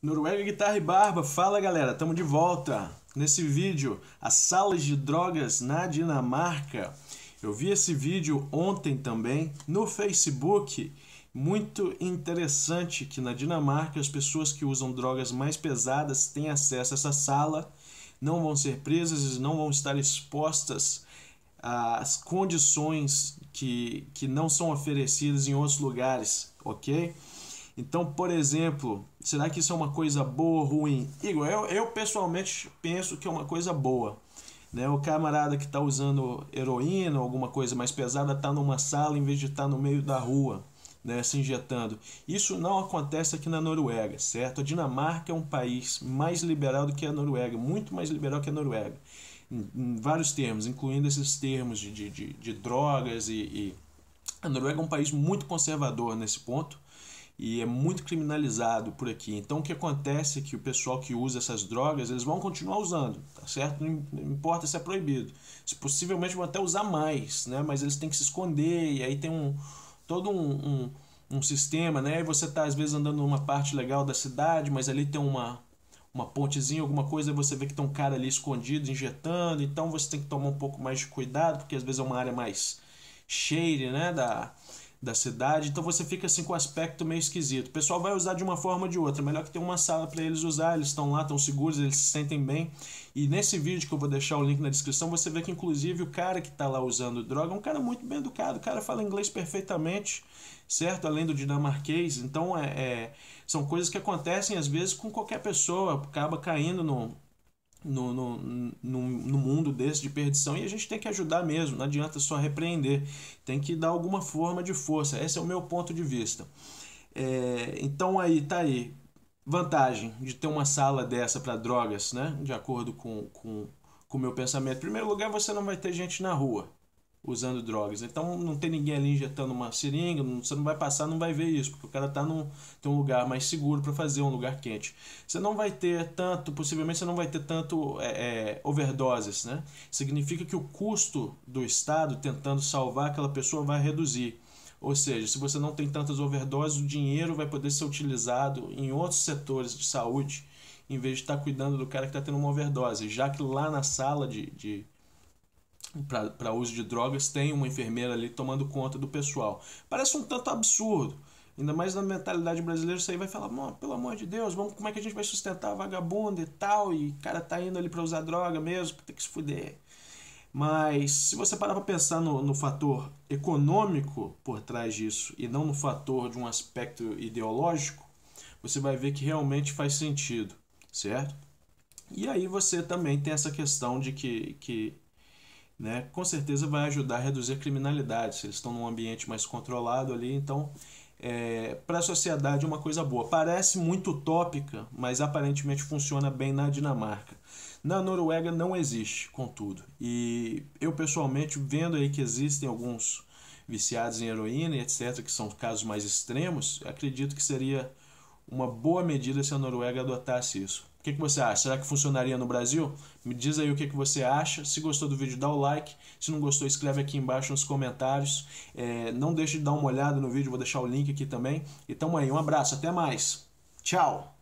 Noruega Guitarra e Barba, fala galera, estamos de volta. Nesse vídeo, as salas de drogas na Dinamarca. Eu vi esse vídeo ontem também no Facebook. Muito interessante que na Dinamarca as pessoas que usam drogas mais pesadas têm acesso a essa sala, não vão ser presas e não vão estar expostas às condições que, que não são oferecidas em outros lugares, ok? Então, por exemplo, será que isso é uma coisa boa ou ruim? Igor, eu, eu pessoalmente penso que é uma coisa boa. Né? O camarada que está usando heroína ou alguma coisa mais pesada está numa sala em vez de estar tá no meio da rua. Né, se injetando. Isso não acontece aqui na Noruega, certo? A Dinamarca é um país mais liberal do que a Noruega, muito mais liberal que a Noruega, em, em vários termos, incluindo esses termos de, de, de, de drogas e, e. A Noruega é um país muito conservador nesse ponto, e é muito criminalizado por aqui. Então o que acontece é que o pessoal que usa essas drogas, eles vão continuar usando, tá certo? Não importa se é proibido. Se possivelmente vão até usar mais, né? Mas eles têm que se esconder e aí tem um todo um, um, um sistema, né? E você tá às vezes andando numa parte legal da cidade, mas ali tem uma uma pontezinha, alguma coisa, você vê que tem um cara ali escondido, injetando, então você tem que tomar um pouco mais de cuidado, porque às vezes é uma área mais cheia, né, da da cidade, então você fica assim com o um aspecto meio esquisito. O pessoal vai usar de uma forma ou de outra, melhor que tenha uma sala para eles usar, eles estão lá, estão seguros, eles se sentem bem. E nesse vídeo que eu vou deixar o link na descrição, você vê que inclusive o cara que está lá usando droga é um cara muito bem educado, o cara fala inglês perfeitamente, certo? Além do dinamarquês, então é, é são coisas que acontecem às vezes com qualquer pessoa, acaba caindo no no, no, no, no, mundo desse de perdição e a gente tem que ajudar mesmo, não adianta só repreender, tem que dar alguma forma de força, esse é o meu ponto de vista. É, então aí, tá aí, vantagem de ter uma sala dessa para drogas, né? De acordo com o com, com meu pensamento. Em primeiro lugar, você não vai ter gente na rua, usando drogas. Então não tem ninguém ali injetando uma seringa, você não vai passar, não vai ver isso, porque o cara tá num tem um lugar mais seguro para fazer, um lugar quente. Você não vai ter tanto, possivelmente você não vai ter tanto é, é, overdoses, né? Significa que o custo do Estado tentando salvar aquela pessoa vai reduzir. Ou seja, se você não tem tantas overdoses, o dinheiro vai poder ser utilizado em outros setores de saúde, em vez de estar tá cuidando do cara que está tendo uma overdose, já que lá na sala de, de para uso de drogas, tem uma enfermeira ali tomando conta do pessoal. Parece um tanto absurdo. Ainda mais na mentalidade brasileira, isso aí vai falar, pelo amor de Deus, vamos, como é que a gente vai sustentar vagabundo e tal, e cara tá indo ali para usar droga mesmo, tem que se fuder. Mas se você parar para pensar no, no fator econômico por trás disso e não no fator de um aspecto ideológico, você vai ver que realmente faz sentido, certo? E aí você também tem essa questão de que, que né, com certeza vai ajudar a reduzir a criminalidade. Se eles estão num ambiente mais controlado ali, então é, para a sociedade é uma coisa boa. Parece muito utópica, mas aparentemente funciona bem na Dinamarca. Na Noruega não existe, contudo. E eu pessoalmente, vendo aí que existem alguns viciados em heroína e etc., que são casos mais extremos, acredito que seria uma boa medida se a Noruega adotasse isso. O que, que você acha? Será que funcionaria no Brasil? Me diz aí o que, que você acha. Se gostou do vídeo, dá o like. Se não gostou, escreve aqui embaixo nos comentários. É, não deixe de dar uma olhada no vídeo, vou deixar o link aqui também. E tamo aí, um abraço, até mais. Tchau!